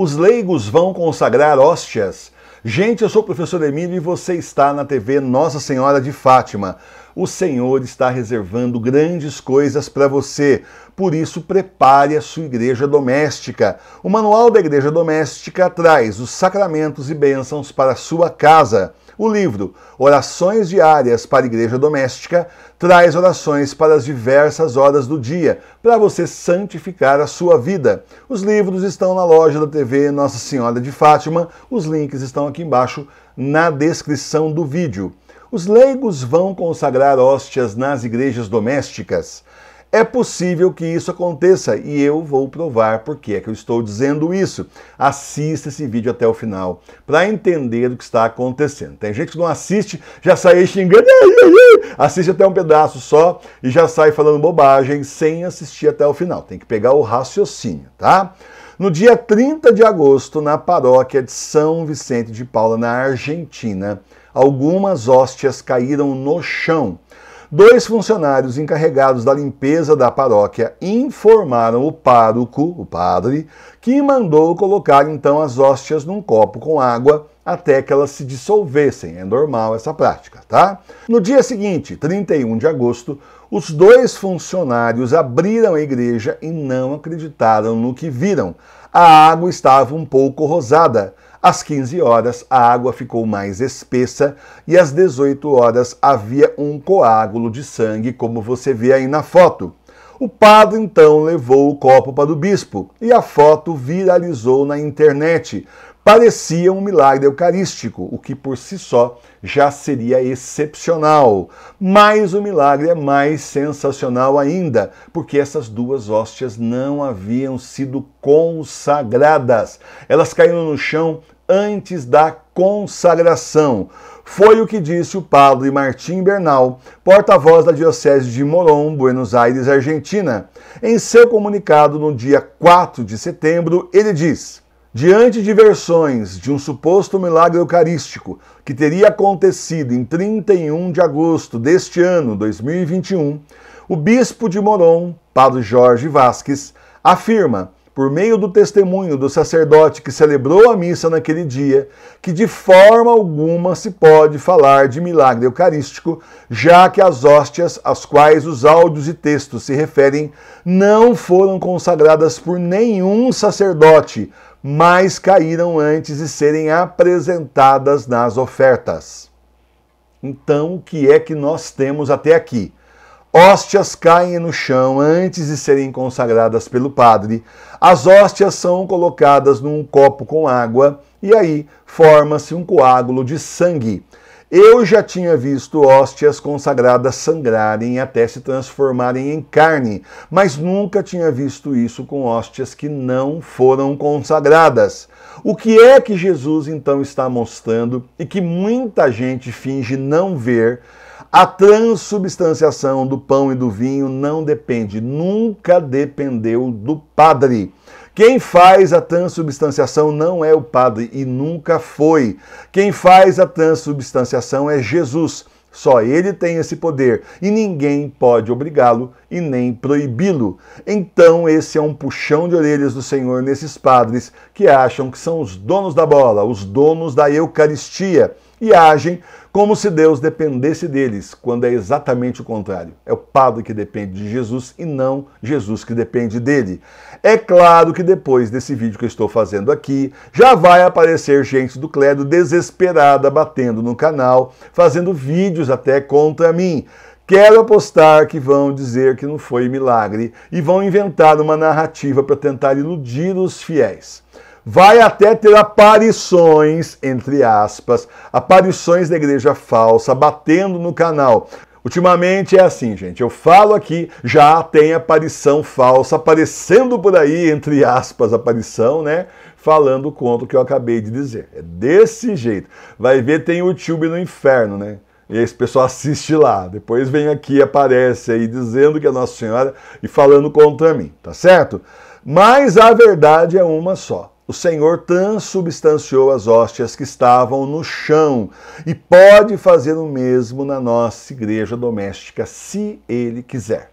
Os leigos vão consagrar hóstias. Gente, eu sou o professor Emílio e você está na TV Nossa Senhora de Fátima. O Senhor está reservando grandes coisas para você, por isso prepare a sua igreja doméstica. O Manual da Igreja Doméstica traz os sacramentos e bênçãos para a sua casa. O livro Orações Diárias para a Igreja Doméstica traz orações para as diversas horas do dia, para você santificar a sua vida. Os livros estão na loja da TV Nossa Senhora de Fátima, os links estão aqui embaixo na descrição do vídeo. Os leigos vão consagrar hóstias nas igrejas domésticas? É possível que isso aconteça e eu vou provar por que é que eu estou dizendo isso. Assista esse vídeo até o final para entender o que está acontecendo. Tem gente que não assiste, já sai xingando, assiste até um pedaço só e já sai falando bobagem sem assistir até o final. Tem que pegar o raciocínio, tá? No dia 30 de agosto, na paróquia de São Vicente de Paula, na Argentina, algumas hóstias caíram no chão Dois funcionários encarregados da limpeza da paróquia informaram o pároco, o padre, que mandou colocar então as hóstias num copo com água até que elas se dissolvessem. É normal essa prática, tá? No dia seguinte, 31 de agosto, os dois funcionários abriram a igreja e não acreditaram no que viram. A água estava um pouco rosada às 15 horas, a água ficou mais espessa e às 18 horas havia um coágulo de sangue, como você vê aí na foto. O padre então levou o copo para o bispo e a foto viralizou na internet, parecia um milagre eucarístico, o que por si só já seria excepcional. Mas o milagre é mais sensacional ainda, porque essas duas hóstias não haviam sido consagradas. Elas caíram no chão antes da consagração. Foi o que disse o padre Martim Bernal, porta-voz da Diocese de Moron, Buenos Aires, Argentina. Em seu comunicado no dia 4 de setembro, ele diz. Diante de versões de um suposto milagre eucarístico que teria acontecido em 31 de agosto deste ano, 2021, o bispo de Moron, padre Jorge Vasques, afirma por meio do testemunho do sacerdote que celebrou a missa naquele dia, que de forma alguma se pode falar de milagre eucarístico, já que as hóstias, às quais os áudios e textos se referem, não foram consagradas por nenhum sacerdote, mas caíram antes de serem apresentadas nas ofertas. Então, o que é que nós temos até aqui? Hóstias caem no chão antes de serem consagradas pelo padre. As hóstias são colocadas num copo com água e aí forma-se um coágulo de sangue. Eu já tinha visto hóstias consagradas sangrarem até se transformarem em carne, mas nunca tinha visto isso com hóstias que não foram consagradas. O que é que Jesus então está mostrando e que muita gente finge não ver a transubstanciação do pão e do vinho não depende, nunca dependeu do padre. Quem faz a transubstanciação não é o padre e nunca foi. Quem faz a transubstanciação é Jesus. Só ele tem esse poder e ninguém pode obrigá-lo e nem proibi-lo. Então, esse é um puxão de orelhas do Senhor nesses padres que acham que são os donos da bola, os donos da Eucaristia e agem como se Deus dependesse deles, quando é exatamente o contrário. É o Padre que depende de Jesus e não Jesus que depende dele. É claro que depois desse vídeo que eu estou fazendo aqui, já vai aparecer gente do clero desesperada batendo no canal, fazendo vídeos até contra mim. Quero apostar que vão dizer que não foi milagre e vão inventar uma narrativa para tentar iludir os fiéis vai até ter aparições, entre aspas, aparições da igreja falsa, batendo no canal. Ultimamente é assim, gente. Eu falo aqui, já tem aparição falsa aparecendo por aí, entre aspas, aparição, né? Falando contra o que eu acabei de dizer. É desse jeito. Vai ver, tem YouTube no inferno, né? E esse pessoal assiste lá. Depois vem aqui, aparece aí, dizendo que é Nossa Senhora e falando contra mim, tá certo? Mas a verdade é uma só. O Senhor transubstanciou as hóstias que estavam no chão e pode fazer o mesmo na nossa igreja doméstica, se Ele quiser.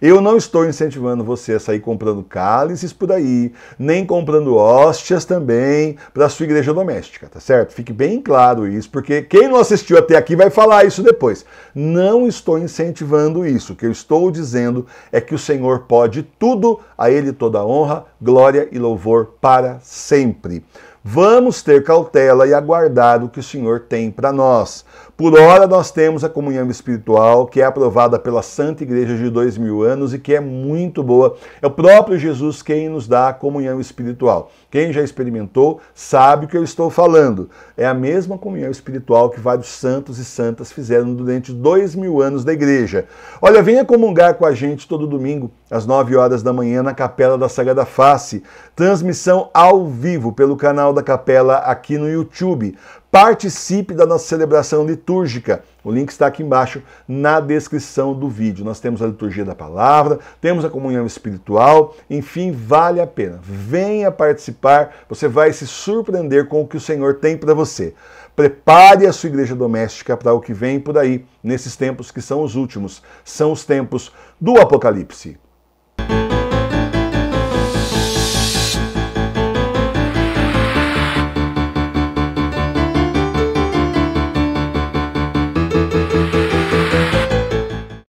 Eu não estou incentivando você a sair comprando cálices por aí, nem comprando hóstias também para sua igreja doméstica, tá certo? Fique bem claro isso, porque quem não assistiu até aqui vai falar isso depois. Não estou incentivando isso. O que eu estou dizendo é que o Senhor pode tudo, a Ele toda honra, glória e louvor para sempre. Vamos ter cautela e aguardar o que o Senhor tem para nós. Por hora nós temos a comunhão espiritual, que é aprovada pela Santa Igreja de dois mil anos e que é muito boa. É o próprio Jesus quem nos dá a comunhão espiritual. Quem já experimentou sabe o que eu estou falando. É a mesma comunhão espiritual que vários santos e santas fizeram durante dois mil anos da igreja. Olha, venha comungar com a gente todo domingo, às nove horas da manhã, na Capela da Sagrada Face. Transmissão ao vivo pelo canal da Capela aqui no YouTube. Participe da nossa celebração litúrgica. O link está aqui embaixo na descrição do vídeo. Nós temos a liturgia da palavra, temos a comunhão espiritual, enfim, vale a pena. Venha participar, você vai se surpreender com o que o Senhor tem para você. Prepare a sua igreja doméstica para o que vem por aí, nesses tempos que são os últimos, são os tempos do Apocalipse.